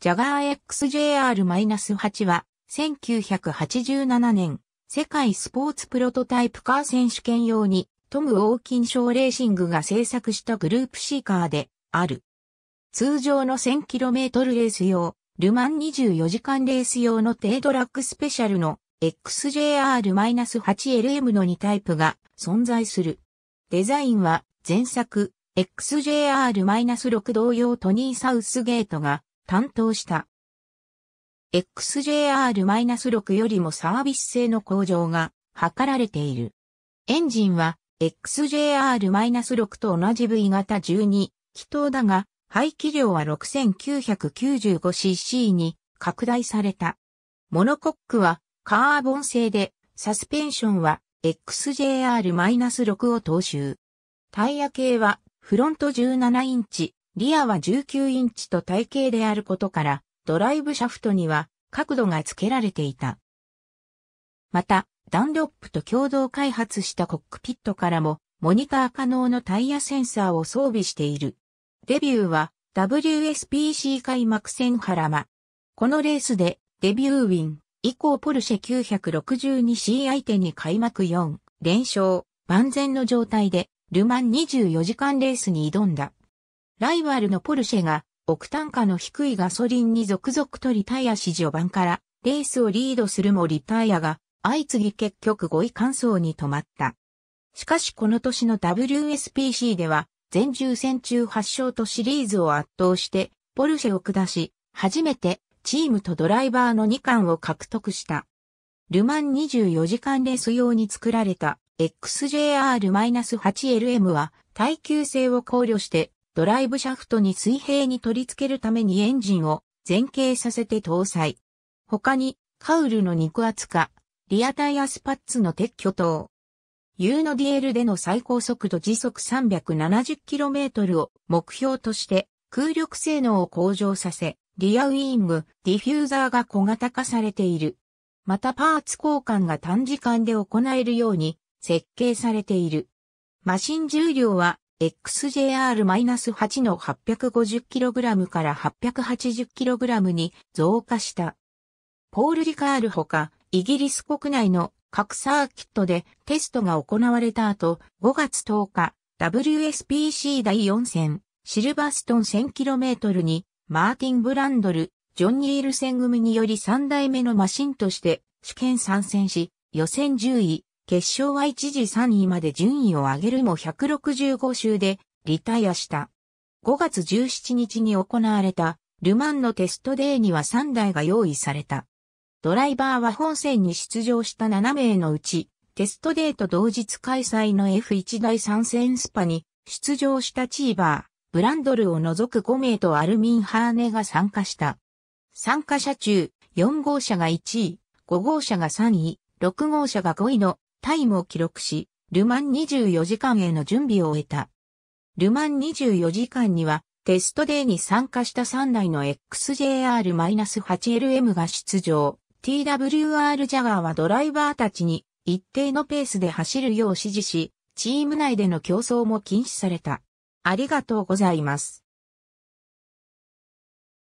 ジャガー XJR-8 は、1987年、世界スポーツプロトタイプカー選手権用に、トム・オーキンショーレーシングが制作したグループシーカーで、ある。通常の 1000km レース用、ルマン24時間レース用の低ドラッグスペシャルの XJR-8LM の2タイプが存在する。デザインは前作 XJR-6 同様トニー・サウスゲートが担当した。XJR-6 よりもサービス性の向上が図られている。エンジンは XJR-6 と同じ V 型12気筒だが、排気量は 6995cc に拡大された。モノコックはカーボン製で、サスペンションは XJR-6 を踏襲。タイヤ系はフロント17インチ、リアは19インチと体型であることから、ドライブシャフトには角度が付けられていた。また、ダンロップと共同開発したコックピットからも、モニター可能のタイヤセンサーを装備している。デビューは WSPC 開幕戦ラマ。このレースでデビューウィン以降ポルシェ 962C 相手に開幕4連勝万全の状態でルマン24時間レースに挑んだ。ライバルのポルシェが、億単価の低いガソリンに続々とリタイアし序盤から、レースをリードするもリタイアが、相次ぎ結局5位完走に止まった。しかしこの年の WSPC では、全10戦中8勝とシリーズを圧倒して、ポルシェを下し、初めてチームとドライバーの2冠を獲得した。ルマン24時間レース用に作られた XJR-8LM は耐久性を考慮してドライブシャフトに水平に取り付けるためにエンジンを前傾させて搭載。他に、カウルの肉厚化、リアタイアスパッツの撤去等。U の DL での最高速度時速 370km を目標として空力性能を向上させ、リアウィング、ディフューザーが小型化されている。またパーツ交換が短時間で行えるように設計されている。マシン重量は XJR-8 の 850kg から 880kg に増加した。ポール・リカールほか、イギリス国内の各サーキットでテストが行われた後、5月10日、WSPC 第4戦、シルバストン 1000km に、マーティン・ブランドル、ジョン・ニール戦組により3代目のマシンとして試験参戦し、予選10位、決勝は一時3位まで順位を上げるも165周でリタイアした。5月17日に行われたルマンのテストデーには3台が用意された。ドライバーは本戦に出場した7名のうち、テストデーと同日開催の F1 第3戦スパに出場したチーバー、ブランドルを除く5名とアルミン・ハーネが参加した。参加者中、4号車が1位、5号車が3位、6号車が5位のタイムを記録し、ルマン24時間への準備を終えた。ルマン24時間には、テストデーに参加した3台の XJR-8LM が出場。TWR ジャガーはドライバーたちに一定のペースで走るよう指示し、チーム内での競争も禁止された。ありがとうございます。